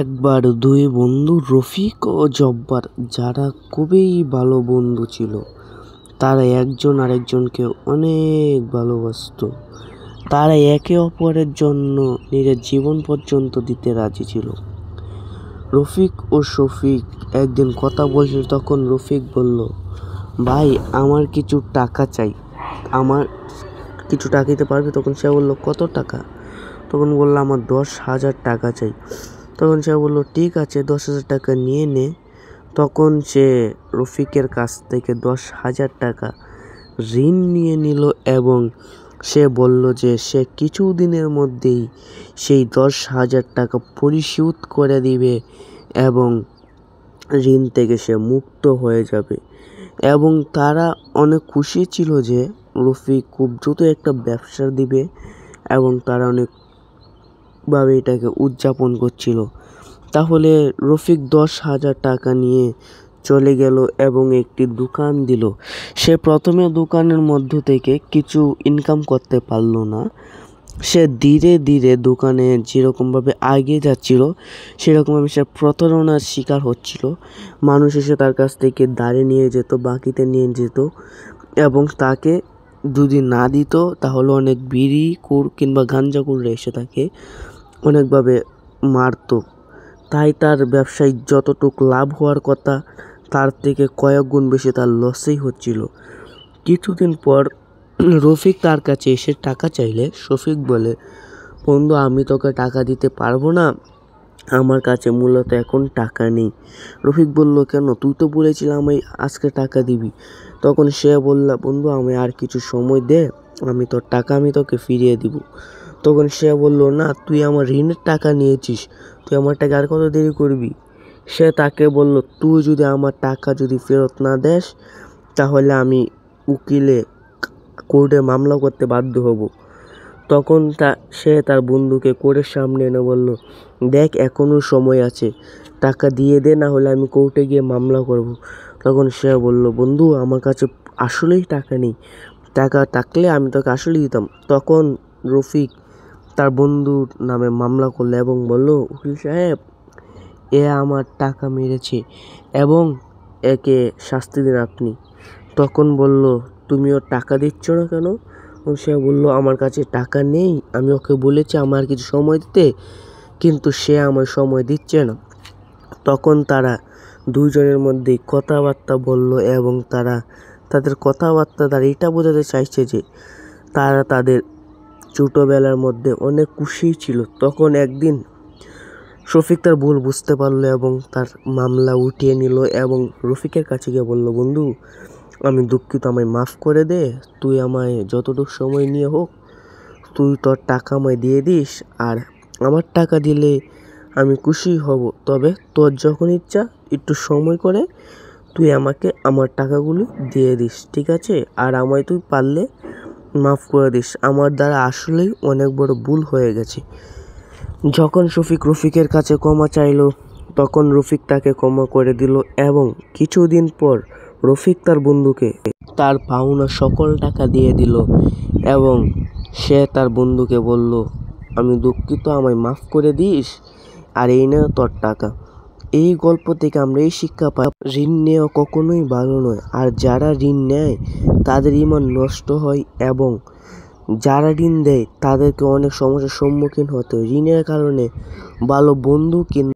একবার দুই বন্ধু রফিক ও জব্বার যারা খুবই ভালো বন্ধু ছিল তারা একজন আরেকজনকে অনেক ভালোবাসত তারা একে অপরের জন্য নিজের জীবন পর্যন্ত দিতে রাজি ছিল রফিক ও শফিক একদিন কথা বলছিল তখন রফিক বলল ভাই আমার কিছু টাকা চাই আমার কিছু টাকা দিতে পারবে তখন সে বললো কত টাকা তখন বললো আমার দশ হাজার টাকা চাই তখন সে বললো ঠিক আছে দশ হাজার টাকা নিয়ে নে তখন সে রফিকের কাছ থেকে দশ হাজার টাকা ঋণ নিয়ে নিল এবং সে বলল যে সে কিছু দিনের মধ্যেই সেই দশ হাজার টাকা পরিশোধ করে দিবে এবং ঋণ থেকে সে মুক্ত হয়ে যাবে এবং তারা অনেক খুশি ছিল যে রফিক খুব দ্রুত একটা ব্যবসা দিবে এবং তারা অনেক ভাবে এটাকে উদযাপন করছিল তাহলে রফিক দশ হাজার টাকা নিয়ে চলে গেল এবং একটি দোকান দিল সে প্রথমে দোকানের মধ্য থেকে কিছু ইনকাম করতে পারল না সে ধীরে ধীরে দোকানে যেরকমভাবে আগে যাচ্ছিল সেরকমভাবে সে প্রতারণার শিকার হচ্ছিল মানুষ এসে তার কাছ থেকে দাঁড়িয়ে নিয়ে যেত বাকিতে নিয়ে যেত এবং তাকে যদি না দিত তাহলে অনেক বিড়ি কুর কিংবা গাঞ্জা গাঞ্জাকুররা এসে তাকে অনেকভাবে মারত তাই তার ব্যবসায় যতটুক লাভ হওয়ার কথা তার থেকে কয়েক গুণ বেশি তার লসেই হচ্ছিল কিছুদিন পর রফিক তার কাছে এসে টাকা চাইলে শফিক বলে বন্ধু আমি তোকে টাকা দিতে পারবো না আমার কাছে মূলত এখন টাকা নেই রফিক বলল কেন তুই তো বলেছিলাম আমি আজকে টাকা দিবি তখন সে বললা বন্ধু আমি আর কিছু সময় দে আমি তোর টাকা আমি তোকে ফিরিয়ে দিব তখন সে বলল না তুই আমার ঋণের টাকা নিয়েছিস তুই আমার টাকা আর কত দেরি করবি সে তাকে বলল তুই যদি আমার টাকা যদি ফেরত না দেস তাহলে আমি উকিলে কোর্টে মামলা করতে বাধ্য হব তখন তা সে তার বন্ধুকে কোর্টের সামনে এনে বলল দেখ এখনও সময় আছে টাকা দিয়ে দে না হলে আমি কোর্টে গিয়ে মামলা করব। তখন সে বলল বন্ধু আমার কাছে আসলেই টাকা নেই টাকা থাকলে আমি তোকে আসলেই দিতাম তখন রফিক তার বন্ধুর নামে মামলা করলো এবং বলল উকিল সাহেব এ আমার টাকা মেরেছে এবং একে শাস্তি দিন আপনি তখন বলল তুমি ওর টাকা দিচ্ছ না কেন সে বলল আমার কাছে টাকা নেই আমি ওকে বলেছি আমার কিছু সময় দিতে কিন্তু সে আমার সময় দিচ্ছে না তখন তারা দুজনের মধ্যে কথাবার্তা বলল এবং তারা তাদের কথাবার্তা তারা এটা বোঝাতে চাইছে যে তারা তাদের ছোটোবেলার মধ্যে অনেক খুশিই ছিল তখন একদিন শফিক তার ভুল বুঝতে পারলো এবং তার মামলা উঠিয়ে নিল এবং রফিকের কাছে গিয়ে বলল বন্ধু আমি দুঃখিত আমায় মাফ করে দে তুই আমায় যতটুকু সময় নিয়ে হোক তুই তোর টাকা আমায় দিয়ে দিস আর আমার টাকা দিলে আমি খুশি হব তবে তোর যখন ইচ্ছা একটু সময় করে তুই আমাকে আমার টাকাগুলো দিয়ে দিস ঠিক আছে আর আমায় তুই পারলে মাফ করে দিস আমার দ্বারা আসলেই অনেক বড় ভুল হয়ে গেছে যখন শফিক রফিকের কাছে ক্ষমা চাইল তখন রফিক তাকে ক্ষমা করে দিল এবং কিছুদিন পর রফিক তার বন্ধুকে তার পাওনা সকল টাকা দিয়ে দিল এবং সে তার বন্ধুকে বলল আমি দুঃখিত আমায় মাফ করে দিস আর এই না তোর টাকা এই গল্প থেকে আমরা এই শিক্ষা পাই ঋণ নেওয়া কখনোই ভালো নয় আর যারা ঋণ নেয় তাদের ইমান নষ্ট হয় এবং যারা ঋণ দেয় তাদেরকে অনেক সমস্যার সম্মুখীন হতে হয় ঋণের কারণে ভালো বন্ধু কিন